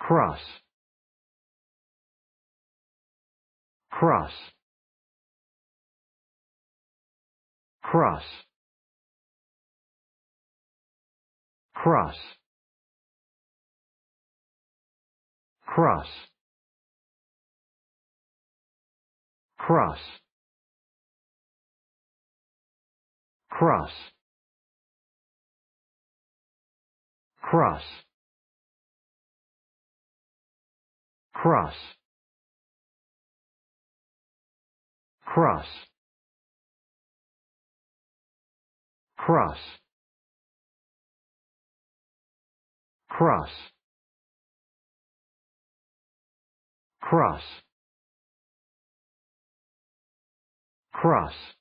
cross cross cross cross cross cross cross cross cross cross cross cross cross cross